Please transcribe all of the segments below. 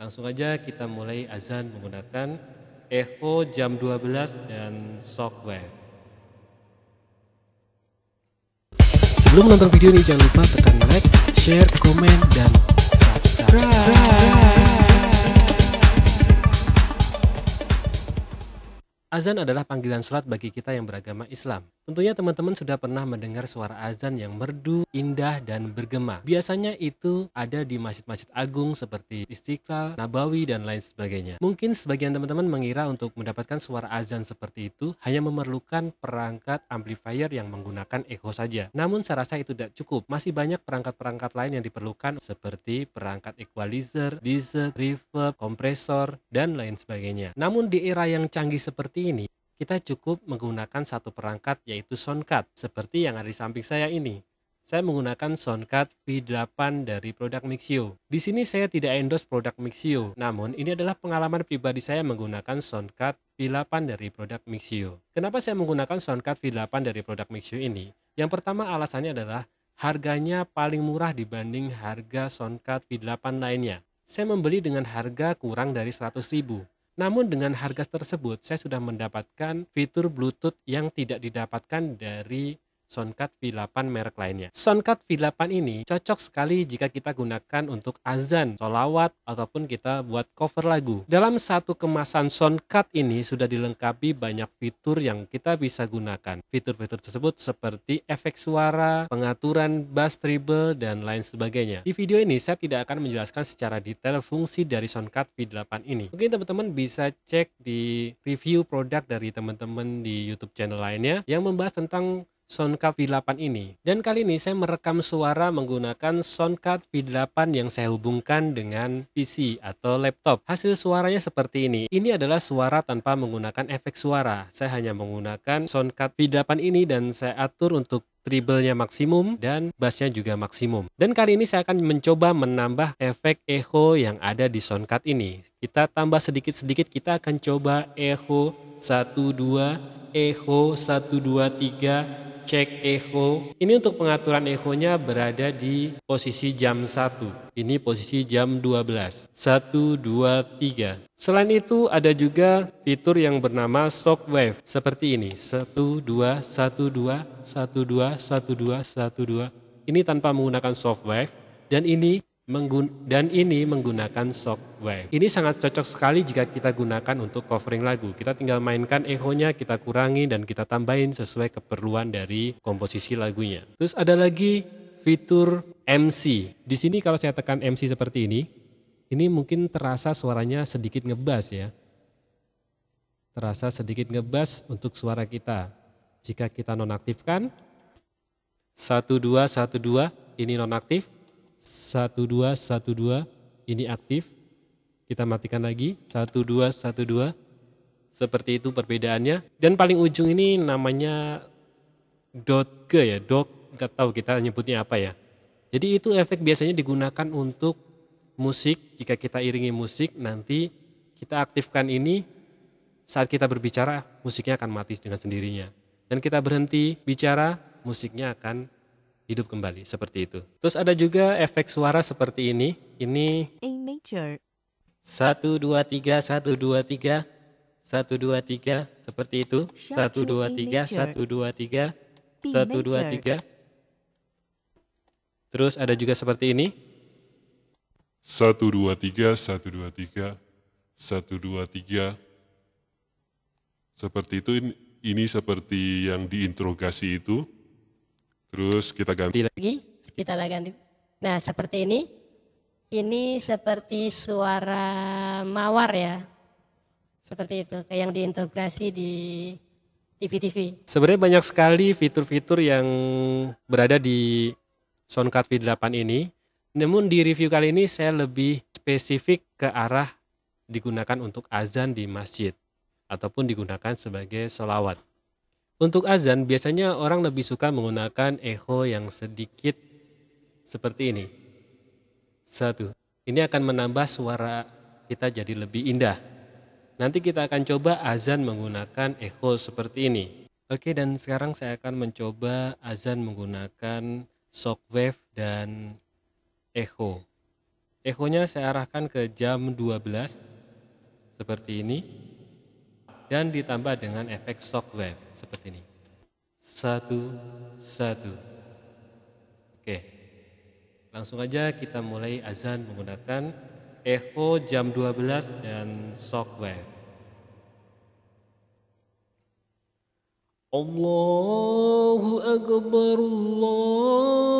Langsung aja kita mulai azan menggunakan Echo jam 12 dan Shockwave. Sebelum menonton video ini jangan lupa tekan like, share, komen, dan subscribe. Azan adalah panggilan surat bagi kita yang beragama Islam. Tentunya teman-teman sudah pernah mendengar suara azan yang merdu, indah, dan bergema. Biasanya itu ada di masjid-masjid agung seperti Istiqlal, Nabawi, dan lain sebagainya. Mungkin sebagian teman-teman mengira untuk mendapatkan suara azan seperti itu hanya memerlukan perangkat amplifier yang menggunakan echo saja. Namun saya rasa itu tidak cukup. Masih banyak perangkat-perangkat lain yang diperlukan seperti perangkat equalizer, desert, reverb, kompresor, dan lain sebagainya. Namun di era yang canggih seperti seperti ini, kita cukup menggunakan satu perangkat yaitu soundcard seperti yang ada di samping saya ini. Saya menggunakan soundcard V8 dari produk Mixio. Di sini saya tidak endorse produk Mixio, namun ini adalah pengalaman pribadi saya menggunakan soundcard V8 dari produk Mixio. Kenapa saya menggunakan soundcard V8 dari produk Mixio ini? Yang pertama alasannya adalah harganya paling murah dibanding harga soundcard V8 lainnya. Saya membeli dengan harga kurang dari 100 ribu namun dengan harga tersebut saya sudah mendapatkan fitur Bluetooth yang tidak didapatkan dari Soundcard V8 merek lainnya. Soundcard V8 ini cocok sekali jika kita gunakan untuk azan, solawat, ataupun kita buat cover lagu. Dalam satu kemasan Soundcard ini sudah dilengkapi banyak fitur yang kita bisa gunakan. Fitur-fitur tersebut seperti efek suara, pengaturan bass treble, dan lain sebagainya. Di video ini saya tidak akan menjelaskan secara detail fungsi dari Soundcard V8 ini. Mungkin teman-teman bisa cek di review produk dari teman-teman di YouTube channel lainnya yang membahas tentang Soundcard V8 ini. Dan kali ini saya merekam suara menggunakan soundcard V8 yang saya hubungkan dengan PC atau laptop. Hasil suaranya seperti ini. Ini adalah suara tanpa menggunakan efek suara. Saya hanya menggunakan soundcard V8 ini dan saya atur untuk treble-nya maksimum dan bass-nya juga maksimum. Dan kali ini saya akan mencoba menambah efek echo yang ada di soundcard ini. Kita tambah sedikit-sedikit, kita akan coba echo 1 2 echo 1 2 3 cek echo. Ini untuk pengaturan echo-nya berada di posisi jam 1. Ini posisi jam 12. 1, 2, 3. Selain itu ada juga fitur yang bernama shock wave seperti ini. 1, 2, 1, 2, 1, 2, 1, 2, 1, 2. Ini tanpa menggunakan shock wave dan ini dan ini menggunakan shockwave. Ini sangat cocok sekali jika kita gunakan untuk covering lagu. Kita tinggal mainkan echo-nya, kita kurangi dan kita tambahin sesuai keperluan dari komposisi lagunya. Terus ada lagi fitur MC. Di sini kalau saya tekan MC seperti ini, ini mungkin terasa suaranya sedikit ngebas ya. Terasa sedikit ngebas untuk suara kita. Jika kita nonaktifkan, 1212 ini nonaktif, satu satu dua dua ini aktif. Kita matikan lagi satu satu dua dua Seperti itu perbedaannya. Dan paling ujung ini namanya dot ke ya, dot nggak tahu kita nyebutnya apa ya. Jadi itu efek biasanya digunakan untuk musik. Jika kita iringi musik nanti kita aktifkan ini saat kita berbicara musiknya akan mati dengan sendirinya. Dan kita berhenti bicara musiknya akan hidup kembali seperti itu. Terus ada juga efek suara seperti ini. Ini A major. 1 2 3 1 2 3 1 2 3 seperti itu. 1 2 3 1 2 3 1 2 3. Terus ada juga seperti ini. 1 2 3 1 2 3 1 2 3 seperti itu ini, ini seperti yang diinterogasi itu Terus kita ganti lagi, kita lagi ganti. Nah, seperti ini. Ini seperti suara mawar ya. Seperti itu, kayak yang diintegrasi di TV-TV. Sebenarnya banyak sekali fitur-fitur yang berada di Soundcard V8 ini. Namun di review kali ini saya lebih spesifik ke arah digunakan untuk azan di masjid ataupun digunakan sebagai solawat. Untuk azan biasanya orang lebih suka menggunakan echo yang sedikit seperti ini. Satu, ini akan menambah suara kita jadi lebih indah. Nanti kita akan coba azan menggunakan echo seperti ini. Oke, dan sekarang saya akan mencoba azan menggunakan shockwave dan echo. Echo nya saya arahkan ke jam 12 seperti ini dan ditambah dengan efek shockwave seperti ini. Satu, satu. Oke, langsung aja kita mulai azan menggunakan echo jam 12 dan shockwave. Allahu Akbar, Allah.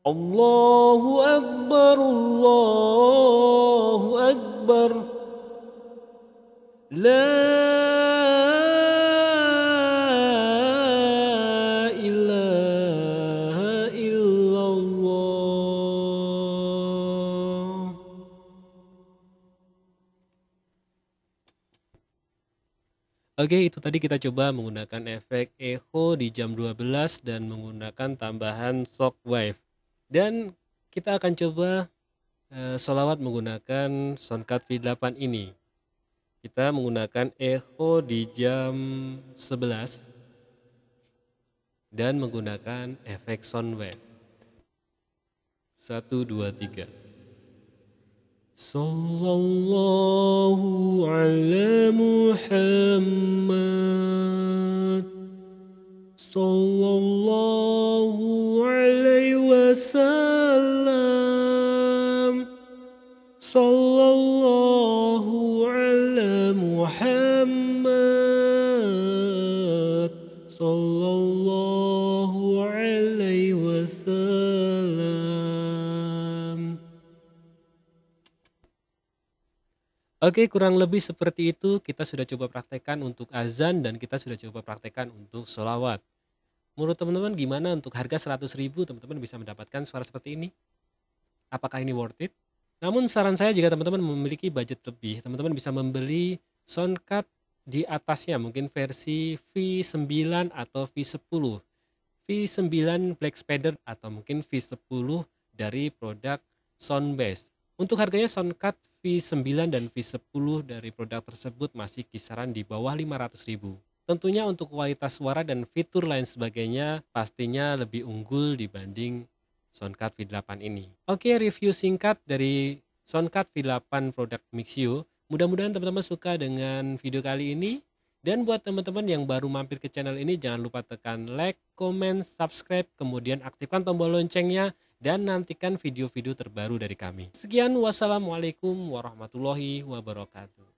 Allahu Akbar, Allahu Akbar. La ilaha illallah. Oke, itu tadi kita coba menggunakan efek echo di jam 12 dan menggunakan tambahan shockwave. Dan kita akan coba uh, eh, solawat menggunakan Soundcard V8 ini. Kita menggunakan echo di jam 11 dan menggunakan efek soundwave. 1, 2, 3. Sallallahu ala Muhammad sallallahu alaihi wasallam sallallahu ala Muhammad sallallahu alaihi wasallam Oke, kurang lebih seperti itu kita sudah coba praktekkan untuk azan dan kita sudah coba praktekkan untuk sholawat. Menurut teman-teman gimana untuk harga 100 ribu teman-teman bisa mendapatkan suara seperti ini? Apakah ini worth it? Namun saran saya jika teman-teman memiliki budget lebih, teman-teman bisa membeli sound card di atasnya mungkin versi V9 atau V10. V9 Black Spider atau mungkin V10 dari produk Soundbase. Untuk harganya soundcard V9 dan V10 dari produk tersebut masih kisaran di bawah 500 ribu. Tentunya untuk kualitas suara dan fitur lain sebagainya pastinya lebih unggul dibanding Soundcard V8 ini. Oke, review singkat dari Soundcard V8 produk Mixio. Mudah-mudahan teman-teman suka dengan video kali ini. Dan buat teman-teman yang baru mampir ke channel ini, jangan lupa tekan like, comment, subscribe, kemudian aktifkan tombol loncengnya, dan nantikan video-video terbaru dari kami. Sekian, wassalamualaikum warahmatullahi wabarakatuh.